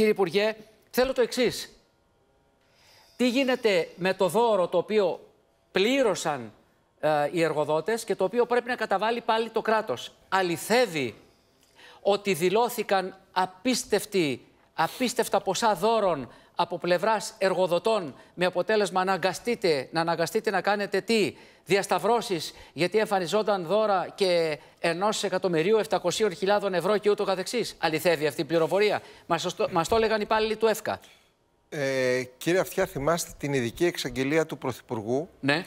Κύριε Υπουργέ, θέλω το εξής. Τι γίνεται με το δώρο το οποίο πλήρωσαν ε, οι εργοδότες και το οποίο πρέπει να καταβάλει πάλι το κράτος. Αληθεύει ότι δηλώθηκαν απίστευτοι, απίστευτα ποσά δώρων από πλευράς εργοδοτών με αποτέλεσμα να αναγκαστείτε, να αναγκαστείτε να κάνετε τι, διασταυρώσεις, γιατί εμφανιζόταν δώρα και ενός εκατομμυρίου 700.000 ευρώ και ούτω καθεξής. Αληθεύει αυτή η πληροφορία. Μας το έλεγαν οι υπάλληλοι του ΕΦΚΑ. Ε, κύριε Αυτιά, θυμάστε την ειδική εξαγγελία του Πρωθυπουργού. Ναι.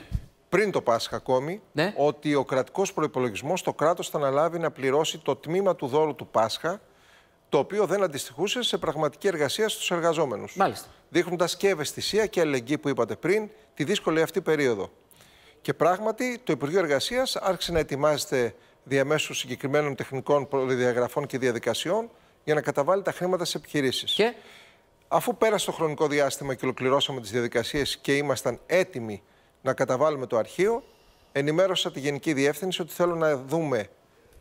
Πριν το Πάσχα ακόμη, ναι. ότι ο κρατικός προϋπολογισμός, το κράτος θα αναλάβει να πληρώσει το τμήμα του δώρου του Πάσχα το οποίο δεν αντιστοιχούσε σε πραγματική εργασία στους εργαζόμενους. δείχνοντας και ευαισθησία και αλληλεγγύη που είπατε πριν, τη δύσκολη αυτή περίοδο. Και πράγματι, το Υπουργείο Εργασίας άρχισε να ετοιμάζεται διαμέσου συγκεκριμένων τεχνικών προδιαγραφών και διαδικασιών για να καταβάλει τα χρήματα σε επιχειρήσεις. Και... Αφού πέρασε το χρονικό διάστημα και ολοκληρώσαμε τις διαδικασίες και ήμασταν έτοιμοι να καταβάλουμε το αρχείο, ενημέρωσα τη Γενική Διεύθυνση ότι θέλω να δούμε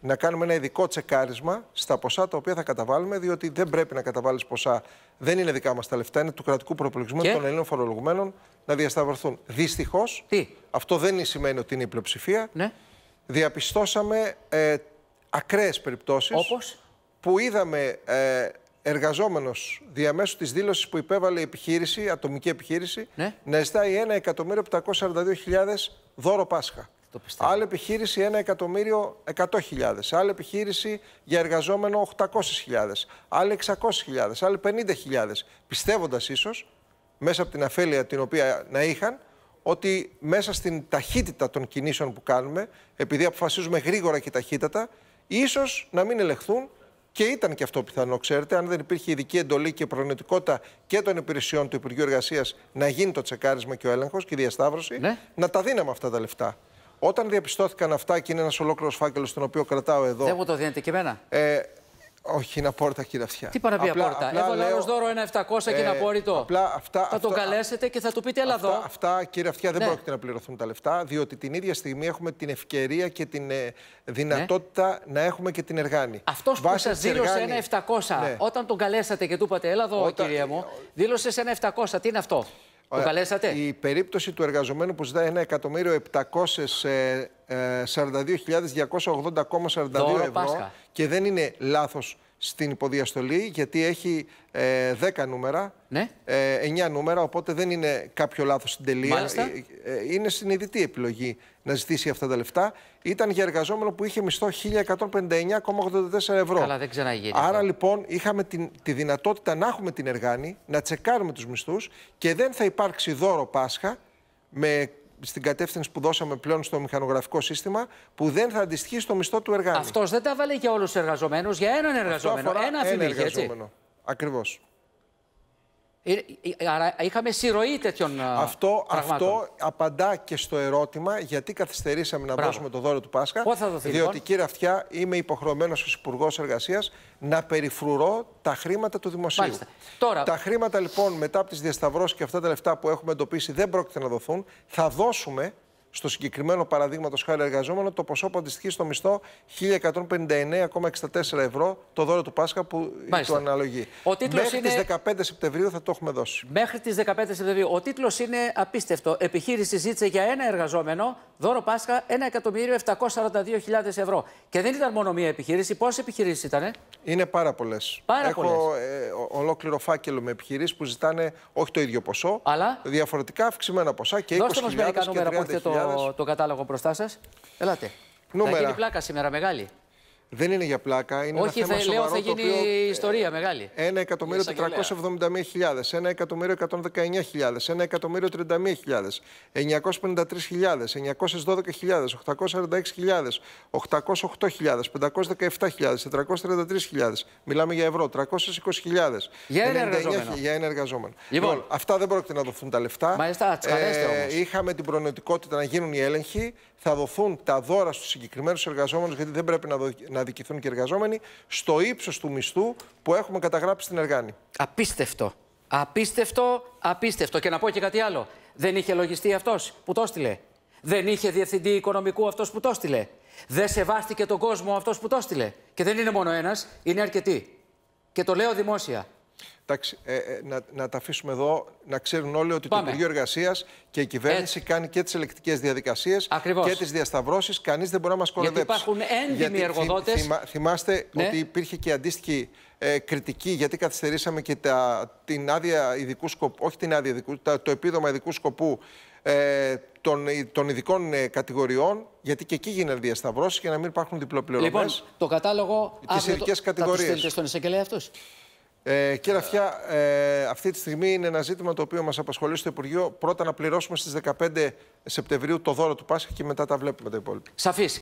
να κάνουμε ένα ειδικό τσεκάρισμα στα ποσά τα οποία θα καταβάλουμε, διότι δεν πρέπει να καταβάλεις ποσά. Δεν είναι δικά μας τα λεφτά, είναι του κρατικού προπολογισμού και των Ελλήνων φορολογουμένων να διασταυρωθούν. Δυστυχώς, αυτό δεν σημαίνει ότι είναι η πλειοψηφία. Ναι. Διαπιστώσαμε ε, ακραίες περιπτώσεις που είδαμε ε, εργαζόμενος διαμέσου της δήλωσης που υπέβαλε η επιχείρηση, ατομική επιχείρηση, ναι. να ζητάει 1.742.000 δώρο Πάσχα. Το πιστεύω. Άλλη επιχείρηση 1 εκατομμύριο 100.000. Άλλη επιχείρηση για εργαζόμενο 800.000. Άλλη 600.000. Άλλη 50.000. Πιστεύοντας ίσως μέσα από την αφέλεια την οποία να είχαν ότι μέσα στην ταχύτητα των κινήσεων που κάνουμε, επειδή αποφασίζουμε γρήγορα και ταχύτατα, ίσως να μην ελεχθούν και ήταν και αυτό πιθανό, ξέρετε, αν δεν υπήρχε ειδική εντολή και προνοητικότητα και των υπηρεσιών του Υπουργείου Εργασίας να γίνει το τσεκάρισμα και ο έλεγχος και η διασταύρωση, ναι. να τα δίναμε αυτά τα λεφτά. Όταν διαπιστώθηκαν αυτά και είναι ένας ολόκληρος φάκελος, τον οποίο κρατάω εδώ. Δεν μου το δίνετε και εμένα. Ε, όχι, είναι απόρριτα κύριε Αυτιά. Τι πάνε να απόρριτα. Εγώ λέω δώρο ένα 700 ε, και είναι απόρριτο. Απλά αυτά, θα τον καλέσετε και θα του πείτε Ελά αυτά, αυτά κύριε Αυτιά δεν ναι. πρόκειται να πληρωθούν τα λεφτά, διότι την ίδια στιγμή έχουμε την ευκαιρία και την ε, δυνατότητα ναι. να έχουμε και την εργάνη. Αυτός που σα δήλωσε ένα 700, ναι. όταν τον καλέσατε και του είπατε Ελά εδώ, όταν... κύριε μου, δήλωσε ένα 700. Τι είναι αυτό. Το καλέσατε. Η περίπτωση του εργαζομένου που ζητάει 1.742.280,42 ε, ε, ευρώ και δεν είναι λάθος στην υποδιαστολή, γιατί έχει ε, 10 νούμερα, ναι. 9 ε, νούμερα, οπότε δεν είναι κάποιο λάθος στην τελεία. Ε, ε, είναι συνειδητή επιλογή να ζητήσει αυτά τα λεφτά. Ήταν για εργαζόμενο που είχε μισθό 1159,84 ευρώ. Καλά, δεν ξαναγίνει. Άρα λοιπόν είχαμε την, τη δυνατότητα να έχουμε την εργάνη, να τσεκάρουμε τους μισθούς και δεν θα υπάρξει δώρο Πάσχα με στην κατεύθυνση που δώσαμε πλέον στο μηχανογραφικό σύστημα, που δεν θα αντιστοιχεί στο μισθό του εργάτη. Αυτός δεν τα βάλε για όλους τους εργαζομένους, για έναν εργαζόμενο. Ένα, ένα εργαζομένο, Ακριβώς. Ε, ε, ε, άρα είχαμε συρροή τέτοιων αυτό, πραγμάτων. Αυτό απαντά και στο ερώτημα γιατί καθυστερήσαμε να δώσουμε το δώρο του Πάσχα. θα δοθεί, διότι λοιπόν. κύριε Αυτιά είμαι υποχρεωμένος ως Υπουργός Εργασίας να περιφρουρώ τα χρήματα του Δημοσίου. Τώρα... Τα χρήματα λοιπόν μετά από τις διασταυρώσεις και αυτά τα λεφτά που έχουμε εντοπίσει δεν πρόκειται να δοθούν. Θα δώσουμε στο συγκεκριμένο παραδείγματο χάρη εργαζόμενο το ποσό που αντιστοιχεί στο μισθό 1159,64 ευρώ το δώρο του Πάσχα που Μάλιστα. του αναλογεί. Ο Μέχρι είναι... τις 15 Σεπτεμβρίου θα το έχουμε δώσει. Μέχρι τις 15 Σεπτεμβρίου. Ο τίτλος είναι απίστευτο. Επιχείρηση ζήτησε για ένα εργαζόμενο δώρο Πάσχα 1.742.000 ευρώ. Και δεν ήταν μόνο μία επιχείρηση. Πόσες επιχειρήσεις ήταν. Είναι πάρα πολλές. Πάρα Έχω πολλές. Ε, ολόκληρο φάκελο με επιχειρήσεις που ζητάνε όχι το ίδιο ποσό, αλλά διαφορετικά αυξημένα ποσά και 20.000 και 30.000 το, κατάλογο μπροστά σας. Ελάτε. Νούμερα. Θα γίνει πλάκα σήμερα μεγάλη. Δεν είναι για πλάκα. Είναι Όχι, ένα θέμα θα, λέω, θα γίνει ε, ιστορία μεγάλη. 1.471.000, 1.119.000, 1.031.000, 953.000, 912.000, 846.000, 808.000, 517.000, 433.000. Μιλάμε για ευρώ, 320.000. Για ένα εργαζόμενο. Για λοιπόν. λοιπόν. αυτά δεν πρόκειται να δοθούν τα λεφτά. Μάλιστα, ε, Είχαμε την προνοητικότητα να γίνουν οι έλεγχοι. Θα δοθούν τα δώρα στους συγκεκριμένους εργαζόμενους γιατί δεν πρέπει να, δο, να και οι εργαζόμενοι στο ύψος του μισθού που έχουμε καταγράψει στην Εργάνη. Απίστευτο. Απίστευτο, απίστευτο. Και να πω και κάτι άλλο. Δεν είχε λογιστή αυτός που το έστειλε. Δεν είχε διευθυντή οικονομικού αυτός που το έστειλε. Δεν σεβάστηκε τον κόσμο αυτός που το έστειλε. Και δεν είναι μόνο ένας, είναι αρκετοί. Και το λέω δημόσια. Εντάξει, ε, ε, να, να τα αφήσουμε εδώ, να ξέρουν όλοι ότι το Υπουργείο Εργασίας και η κυβέρνηση κάνει και τις ελεκτικές διαδικασίες και τις διασταυρώσεις. Κανείς δεν μπορεί να μας κοροϊδέψει. Γιατί υπάρχουν έντιμοι εργοδότε. θυμάστε ναι. ότι υπήρχε και αντίστοιχη ε, κριτική γιατί καθυστερήσαμε και τα, την άδεια ειδικού σκοπού, όχι την άδεια το επίδομα ειδικού σκοπού ε, των, των ειδικών κατηγοριών, γιατί και εκεί γίνανε διασταυρώσεις για να μην υπάρχουν διπλοπληρωμές. Λοιπόν, το κατάλογο. Τις ειδικέ κατηγορίε. Θα στον εισαγγελέα αυτούς. Ε, κύριε Αφιά, ε, αυτή τη στιγμή είναι ένα ζήτημα το οποίο μας απασχολεί στο Υπουργείο. Πρώτα να πληρώσουμε στις 15 Σεπτεμβρίου το δώρο του Πάσχα και μετά τα βλέπουμε τα υπόλοιπα. Σαφής.